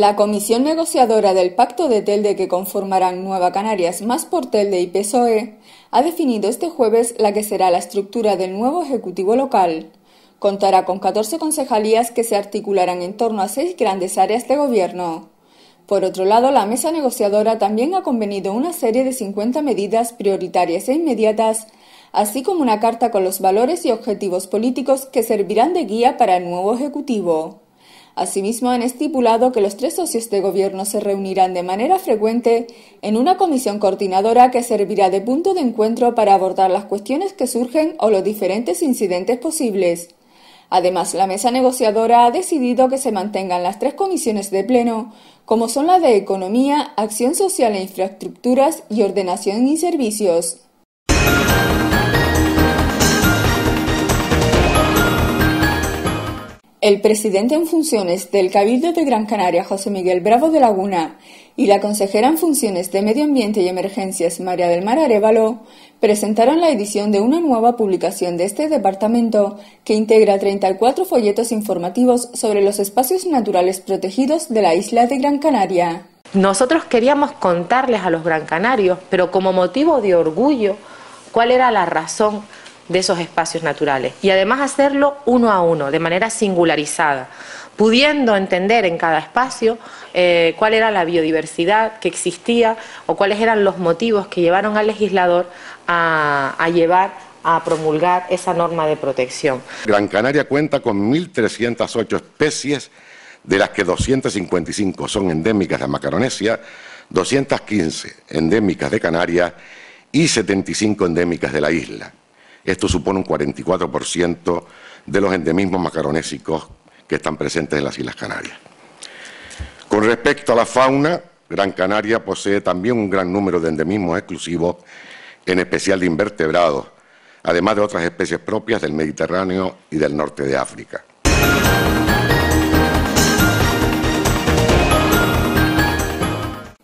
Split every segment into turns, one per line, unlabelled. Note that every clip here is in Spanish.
La comisión negociadora del pacto de Telde que conformarán Nueva Canarias más por Telde y PSOE ha definido este jueves la que será la estructura del nuevo Ejecutivo local. Contará con 14 concejalías que se articularán en torno a seis grandes áreas de gobierno. Por otro lado, la mesa negociadora también ha convenido una serie de 50 medidas prioritarias e inmediatas, así como una carta con los valores y objetivos políticos que servirán de guía para el nuevo Ejecutivo. Asimismo, han estipulado que los tres socios de gobierno se reunirán de manera frecuente en una comisión coordinadora que servirá de punto de encuentro para abordar las cuestiones que surgen o los diferentes incidentes posibles. Además, la mesa negociadora ha decidido que se mantengan las tres comisiones de pleno, como son la de Economía, Acción Social e Infraestructuras y Ordenación y Servicios. El presidente en funciones del Cabildo de Gran Canaria, José Miguel Bravo de Laguna, y la consejera en funciones de Medio Ambiente y Emergencias, María del Mar Arevalo, presentaron la edición de una nueva publicación de este departamento que integra 34 folletos informativos sobre los espacios naturales protegidos de la isla de Gran Canaria. Nosotros queríamos contarles a los gran canarios, pero como motivo de orgullo, cuál era la razón de esos espacios naturales y además hacerlo uno a uno, de manera singularizada, pudiendo entender en cada espacio eh, cuál era la biodiversidad que existía o cuáles eran los motivos que llevaron al legislador a, a llevar a promulgar esa norma de protección. Gran Canaria cuenta con 1.308 especies, de las que 255 son endémicas de Macaronesia, 215 endémicas de Canarias y 75 endémicas de la isla. Esto supone un 44% de los endemismos macaronésicos que están presentes en las Islas Canarias. Con respecto a la fauna, Gran Canaria posee también un gran número de endemismos exclusivos, en especial de invertebrados, además de otras especies propias del Mediterráneo y del norte de África.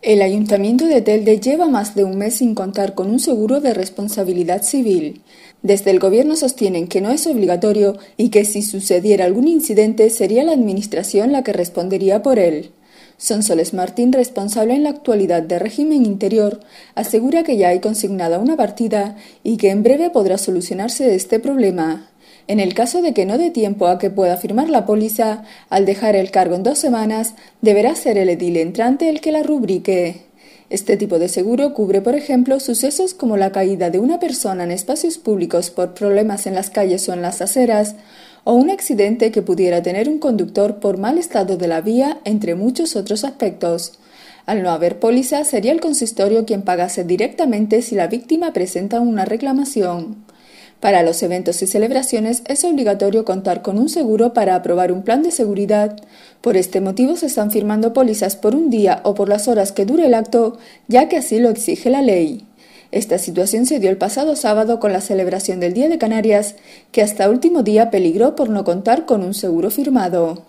El Ayuntamiento de Telde lleva más de un mes sin contar con un seguro de responsabilidad civil. Desde el gobierno sostienen que no es obligatorio y que si sucediera algún incidente sería la Administración la que respondería por él. Sonsoles Martín, responsable en la actualidad de régimen interior, asegura que ya hay consignada una partida y que en breve podrá solucionarse este problema. En el caso de que no dé tiempo a que pueda firmar la póliza, al dejar el cargo en dos semanas, deberá ser el edil entrante el que la rubrique. Este tipo de seguro cubre, por ejemplo, sucesos como la caída de una persona en espacios públicos por problemas en las calles o en las aceras, o un accidente que pudiera tener un conductor por mal estado de la vía, entre muchos otros aspectos. Al no haber póliza, sería el consistorio quien pagase directamente si la víctima presenta una reclamación. Para los eventos y celebraciones es obligatorio contar con un seguro para aprobar un plan de seguridad. Por este motivo se están firmando pólizas por un día o por las horas que dure el acto, ya que así lo exige la ley. Esta situación se dio el pasado sábado con la celebración del Día de Canarias, que hasta último día peligró por no contar con un seguro firmado.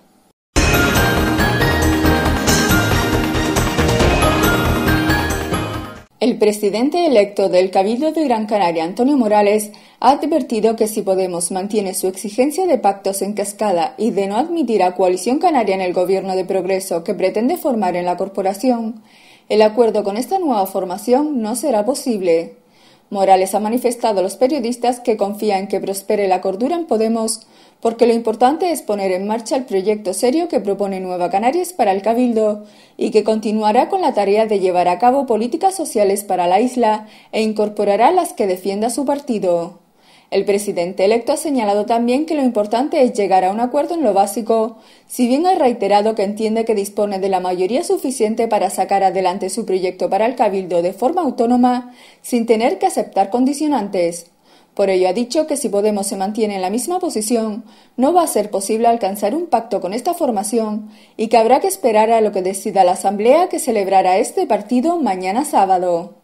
El presidente electo del Cabildo de Gran Canaria, Antonio Morales, ha advertido que si Podemos mantiene su exigencia de pactos en cascada y de no admitir a Coalición Canaria en el gobierno de progreso que pretende formar en la corporación, el acuerdo con esta nueva formación no será posible. Morales ha manifestado a los periodistas que confía en que prospere la cordura en Podemos porque lo importante es poner en marcha el proyecto serio que propone Nueva Canarias para el Cabildo y que continuará con la tarea de llevar a cabo políticas sociales para la isla e incorporará las que defienda su partido. El presidente electo ha señalado también que lo importante es llegar a un acuerdo en lo básico, si bien ha reiterado que entiende que dispone de la mayoría suficiente para sacar adelante su proyecto para el Cabildo de forma autónoma, sin tener que aceptar condicionantes. Por ello ha dicho que si Podemos se mantiene en la misma posición, no va a ser posible alcanzar un pacto con esta formación y que habrá que esperar a lo que decida la asamblea que celebrará este partido mañana sábado.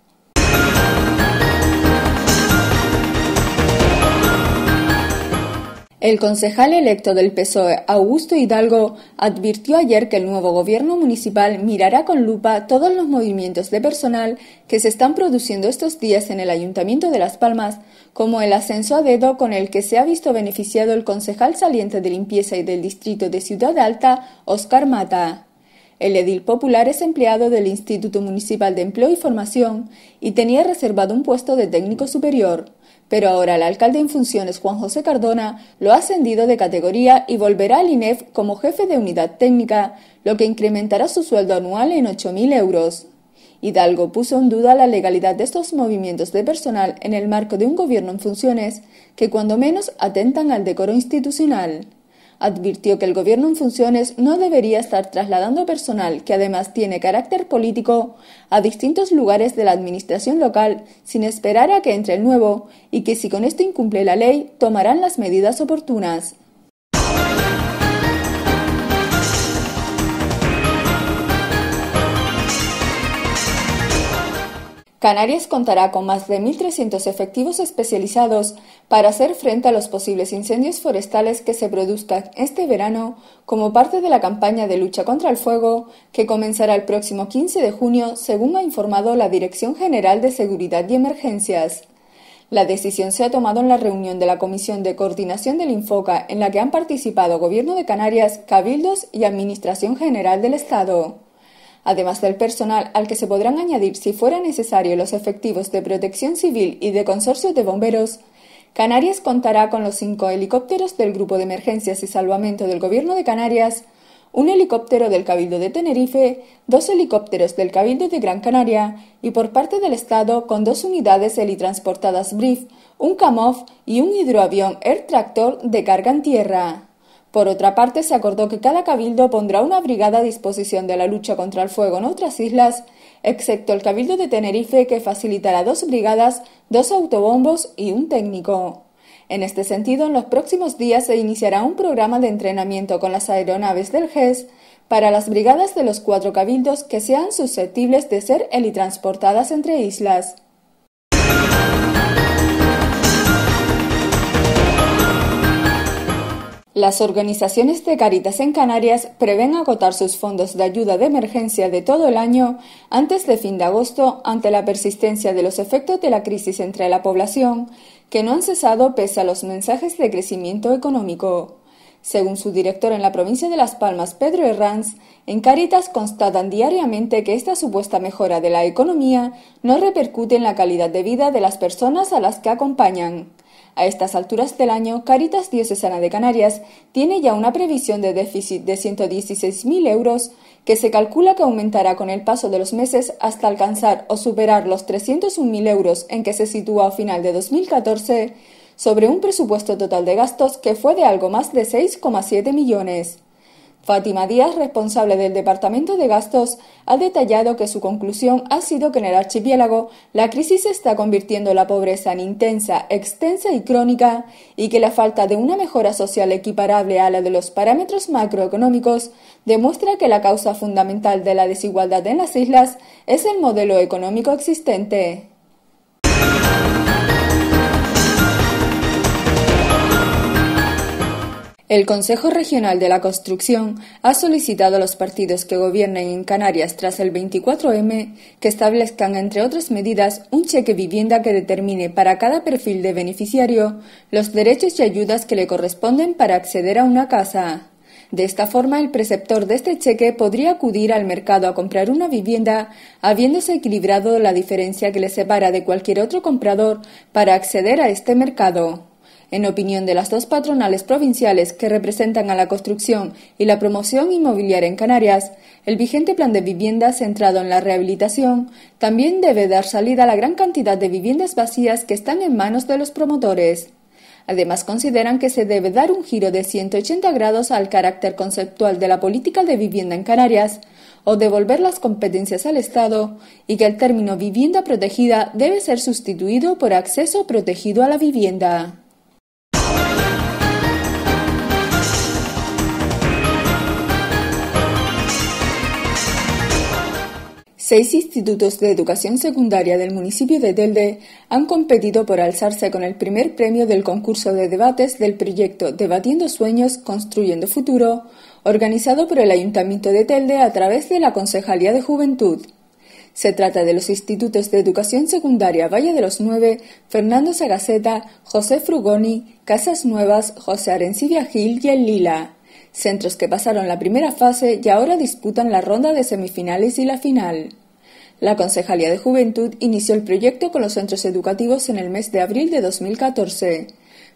El concejal electo del PSOE, Augusto Hidalgo, advirtió ayer que el nuevo gobierno municipal mirará con lupa todos los movimientos de personal que se están produciendo estos días en el Ayuntamiento de Las Palmas, como el ascenso a dedo con el que se ha visto beneficiado el concejal saliente de limpieza y del distrito de Ciudad Alta, Óscar Mata. El edil popular es empleado del Instituto Municipal de Empleo y Formación y tenía reservado un puesto de técnico superior pero ahora el alcalde en funciones Juan José Cardona lo ha ascendido de categoría y volverá al INEF como jefe de unidad técnica, lo que incrementará su sueldo anual en 8.000 euros. Hidalgo puso en duda la legalidad de estos movimientos de personal en el marco de un gobierno en funciones que cuando menos atentan al decoro institucional. Advirtió que el gobierno en funciones no debería estar trasladando personal que además tiene carácter político a distintos lugares de la administración local sin esperar a que entre el nuevo y que si con esto incumple la ley tomarán las medidas oportunas. Canarias contará con más de 1.300 efectivos especializados para hacer frente a los posibles incendios forestales que se produzcan este verano como parte de la campaña de lucha contra el fuego que comenzará el próximo 15 de junio, según ha informado la Dirección General de Seguridad y Emergencias. La decisión se ha tomado en la reunión de la Comisión de Coordinación del Infoca, en la que han participado Gobierno de Canarias, Cabildos y Administración General del Estado además del personal al que se podrán añadir si fuera necesario los efectivos de protección civil y de consorcio de bomberos. Canarias contará con los cinco helicópteros del Grupo de Emergencias y Salvamento del Gobierno de Canarias, un helicóptero del Cabildo de Tenerife, dos helicópteros del Cabildo de Gran Canaria y por parte del Estado con dos unidades helitransportadas BRIF, un CAMOF y un hidroavión Air Tractor de carga en tierra. Por otra parte, se acordó que cada cabildo pondrá una brigada a disposición de la lucha contra el fuego en otras islas, excepto el cabildo de Tenerife, que facilitará dos brigadas, dos autobombos y un técnico. En este sentido, en los próximos días se iniciará un programa de entrenamiento con las aeronaves del GES para las brigadas de los cuatro cabildos que sean susceptibles de ser helitransportadas entre islas. Las organizaciones de Caritas en Canarias prevén agotar sus fondos de ayuda de emergencia de todo el año antes de fin de agosto ante la persistencia de los efectos de la crisis entre la población, que no han cesado pese a los mensajes de crecimiento económico. Según su director en la provincia de Las Palmas, Pedro Herranz, en Caritas constatan diariamente que esta supuesta mejora de la economía no repercute en la calidad de vida de las personas a las que acompañan. A estas alturas del año, Caritas Diocesana de Canarias tiene ya una previsión de déficit de 116.000 euros que se calcula que aumentará con el paso de los meses hasta alcanzar o superar los 301.000 euros en que se sitúa a final de 2014 sobre un presupuesto total de gastos que fue de algo más de 6,7 millones. Fátima Díaz, responsable del Departamento de Gastos, ha detallado que su conclusión ha sido que en el archipiélago la crisis está convirtiendo la pobreza en intensa, extensa y crónica y que la falta de una mejora social equiparable a la de los parámetros macroeconómicos demuestra que la causa fundamental de la desigualdad en las islas es el modelo económico existente. El Consejo Regional de la Construcción ha solicitado a los partidos que gobiernen en Canarias tras el 24M que establezcan, entre otras medidas, un cheque vivienda que determine para cada perfil de beneficiario los derechos y ayudas que le corresponden para acceder a una casa. De esta forma, el preceptor de este cheque podría acudir al mercado a comprar una vivienda, habiéndose equilibrado la diferencia que le separa de cualquier otro comprador para acceder a este mercado. En opinión de las dos patronales provinciales que representan a la construcción y la promoción inmobiliaria en Canarias, el vigente plan de vivienda centrado en la rehabilitación también debe dar salida a la gran cantidad de viviendas vacías que están en manos de los promotores. Además, consideran que se debe dar un giro de 180 grados al carácter conceptual de la política de vivienda en Canarias o devolver las competencias al Estado y que el término vivienda protegida debe ser sustituido por acceso protegido a la vivienda. Seis institutos de educación secundaria del municipio de Telde han competido por alzarse con el primer premio del concurso de debates del proyecto Debatiendo Sueños, Construyendo Futuro, organizado por el Ayuntamiento de Telde a través de la Concejalía de Juventud. Se trata de los institutos de educación secundaria Valle de los Nueve, Fernando Sagaceta, José Frugoni, Casas Nuevas, José Arencibia Gil y El Lila centros que pasaron la primera fase y ahora disputan la ronda de semifinales y la final. La Concejalía de Juventud inició el proyecto con los centros educativos en el mes de abril de 2014.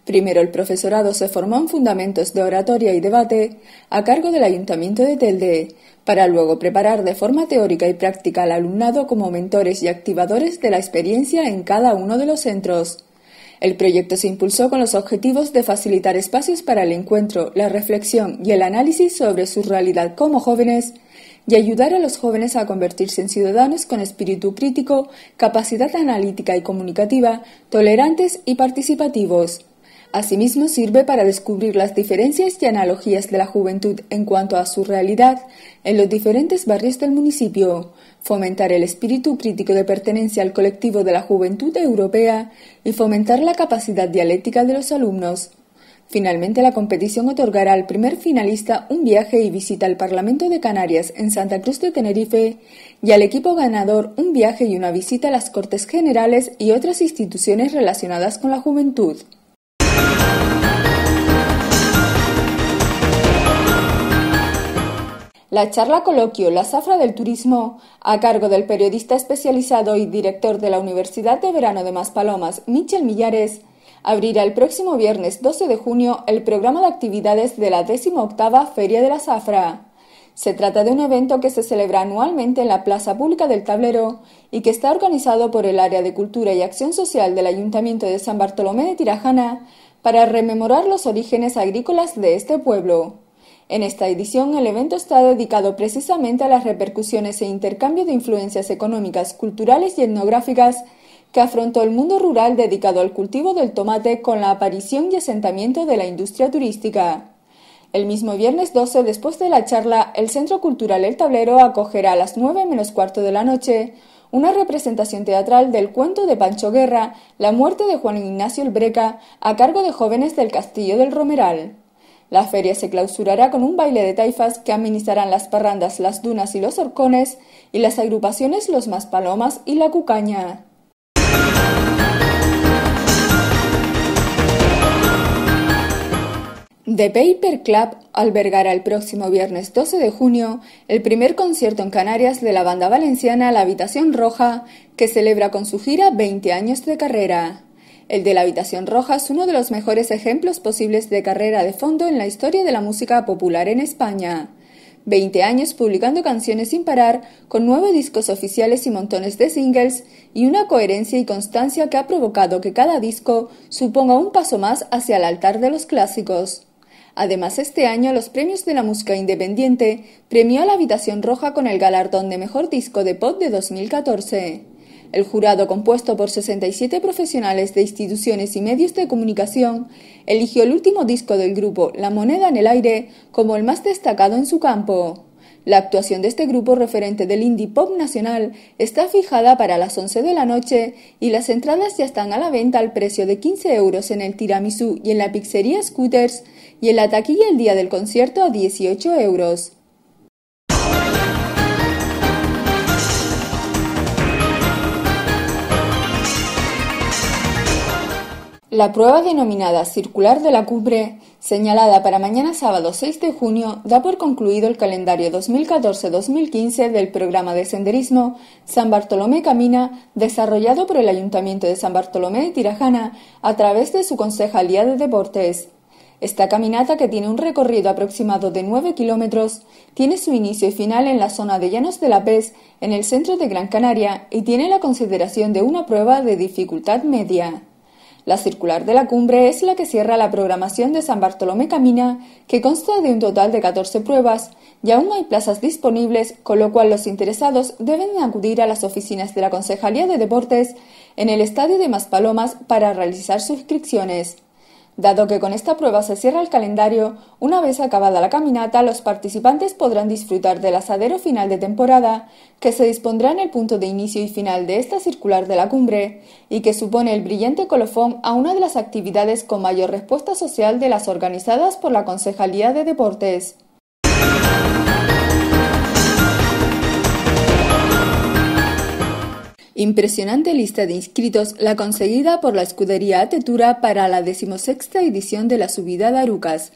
Primero el profesorado se formó en fundamentos de oratoria y debate a cargo del Ayuntamiento de Telde, para luego preparar de forma teórica y práctica al alumnado como mentores y activadores de la experiencia en cada uno de los centros. El proyecto se impulsó con los objetivos de facilitar espacios para el encuentro, la reflexión y el análisis sobre su realidad como jóvenes y ayudar a los jóvenes a convertirse en ciudadanos con espíritu crítico, capacidad analítica y comunicativa, tolerantes y participativos. Asimismo, sirve para descubrir las diferencias y analogías de la juventud en cuanto a su realidad en los diferentes barrios del municipio, fomentar el espíritu crítico de pertenencia al colectivo de la juventud europea y fomentar la capacidad dialéctica de los alumnos. Finalmente, la competición otorgará al primer finalista un viaje y visita al Parlamento de Canarias en Santa Cruz de Tenerife y al equipo ganador un viaje y una visita a las Cortes Generales y otras instituciones relacionadas con la juventud. La charla coloquio La Zafra del Turismo, a cargo del periodista especializado y director de la Universidad de Verano de Maspalomas, Michel Millares, abrirá el próximo viernes 12 de junio el programa de actividades de la 18 Feria de la Zafra. Se trata de un evento que se celebra anualmente en la Plaza Pública del Tablero y que está organizado por el Área de Cultura y Acción Social del Ayuntamiento de San Bartolomé de Tirajana para rememorar los orígenes agrícolas de este pueblo. En esta edición el evento está dedicado precisamente a las repercusiones e intercambio de influencias económicas, culturales y etnográficas que afrontó el mundo rural dedicado al cultivo del tomate con la aparición y asentamiento de la industria turística. El mismo viernes 12, después de la charla, el Centro Cultural El Tablero acogerá a las 9 menos cuarto de la noche una representación teatral del cuento de Pancho Guerra, La muerte de Juan Ignacio el Breca, a cargo de jóvenes del Castillo del Romeral. La feria se clausurará con un baile de taifas que administrarán las parrandas Las Dunas y los horcones y las agrupaciones Los Más Palomas y La Cucaña. The Paper Club albergará el próximo viernes 12 de junio el primer concierto en Canarias de la banda valenciana La Habitación Roja, que celebra con su gira 20 años de carrera. El de La Habitación Roja es uno de los mejores ejemplos posibles de carrera de fondo en la historia de la música popular en España. 20 años publicando canciones sin parar, con nueve discos oficiales y montones de singles, y una coherencia y constancia que ha provocado que cada disco suponga un paso más hacia el altar de los clásicos. Además, este año los premios de la música independiente premió a La Habitación Roja con el galardón de Mejor Disco de Pop de 2014. El jurado, compuesto por 67 profesionales de instituciones y medios de comunicación, eligió el último disco del grupo, La moneda en el aire, como el más destacado en su campo. La actuación de este grupo referente del indie pop nacional está fijada para las 11 de la noche y las entradas ya están a la venta al precio de 15 euros en el Tiramisu y en la pizzería Scooters y en la taquilla el día del concierto a 18 euros. La prueba denominada Circular de la Cumbre, señalada para mañana sábado 6 de junio, da por concluido el calendario 2014-2015 del programa de senderismo San Bartolomé Camina, desarrollado por el Ayuntamiento de San Bartolomé de Tirajana a través de su Concejalía de Deportes. Esta caminata, que tiene un recorrido aproximado de 9 kilómetros, tiene su inicio y final en la zona de Llanos de la Pez, en el centro de Gran Canaria, y tiene la consideración de una prueba de dificultad media. La circular de la cumbre es la que cierra la programación de San Bartolomé Camina, que consta de un total de 14 pruebas, y aún hay plazas disponibles, con lo cual los interesados deben acudir a las oficinas de la Concejalía de Deportes en el Estadio de Maspalomas para realizar suscripciones. Dado que con esta prueba se cierra el calendario, una vez acabada la caminata, los participantes podrán disfrutar del asadero final de temporada, que se dispondrá en el punto de inicio y final de esta circular de la cumbre, y que supone el brillante colofón a una de las actividades con mayor respuesta social de las organizadas por la Concejalía de Deportes. Impresionante lista de inscritos la conseguida por la escudería Tetura para la decimosexta edición de la subida de Arucas,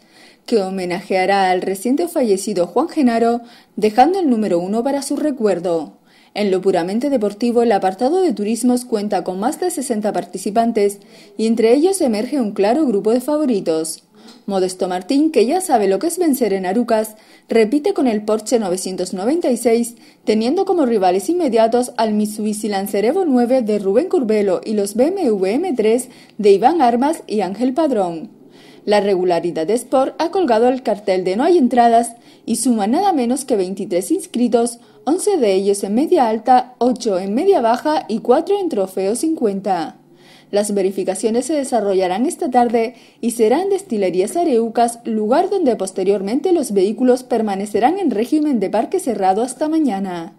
que homenajeará al reciente fallecido Juan Genaro, dejando el número uno para su recuerdo. En lo puramente deportivo, el apartado de turismos cuenta con más de 60 participantes y entre ellos emerge un claro grupo de favoritos. Modesto Martín, que ya sabe lo que es vencer en Arucas, repite con el Porsche 996, teniendo como rivales inmediatos al Mitsubishi Evo 9 de Rubén Curbelo y los BMW M3 de Iván Armas y Ángel Padrón. La regularidad de Sport ha colgado el cartel de no hay entradas y suma nada menos que 23 inscritos, 11 de ellos en media alta, 8 en media baja y 4 en trofeo 50. Las verificaciones se desarrollarán esta tarde y serán destilerías Areucas, lugar donde posteriormente los vehículos permanecerán en régimen de parque cerrado hasta mañana.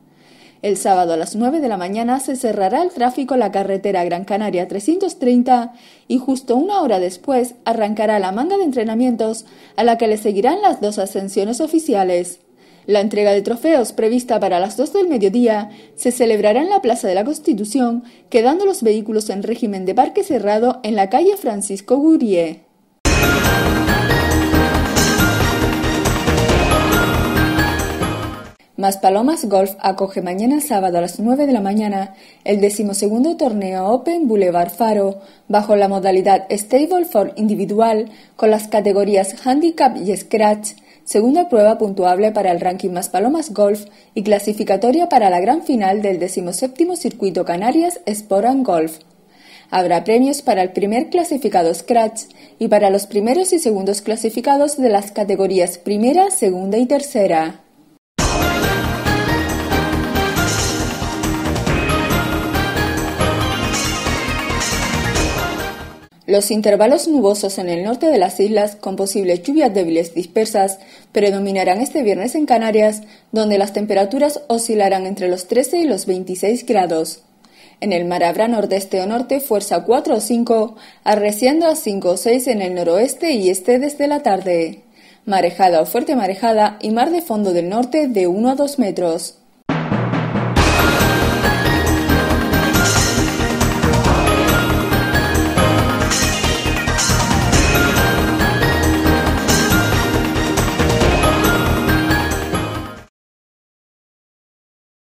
El sábado a las 9 de la mañana se cerrará el tráfico la carretera Gran Canaria 330 y justo una hora después arrancará la manga de entrenamientos a la que le seguirán las dos ascensiones oficiales. La entrega de trofeos prevista para las 2 del mediodía se celebrará en la Plaza de la Constitución, quedando los vehículos en régimen de parque cerrado en la calle Francisco Gurie. Maspalomas Golf acoge mañana sábado a las 9 de la mañana el decimosegundo torneo Open Boulevard Faro bajo la modalidad Stable for Individual con las categorías Handicap y Scratch, segunda prueba puntuable para el ranking Maspalomas Golf y clasificatoria para la gran final del decimoséptimo circuito Canarias Sport Golf. Habrá premios para el primer clasificado Scratch y para los primeros y segundos clasificados de las categorías primera, segunda y tercera. Los intervalos nubosos en el norte de las islas, con posibles lluvias débiles dispersas, predominarán este viernes en Canarias, donde las temperaturas oscilarán entre los 13 y los 26 grados. En el mar habrá nordeste o norte fuerza 4 o 5, arreciando a 5 o 6 en el noroeste y este desde la tarde. Marejada o fuerte marejada y mar de fondo del norte de 1 a 2 metros.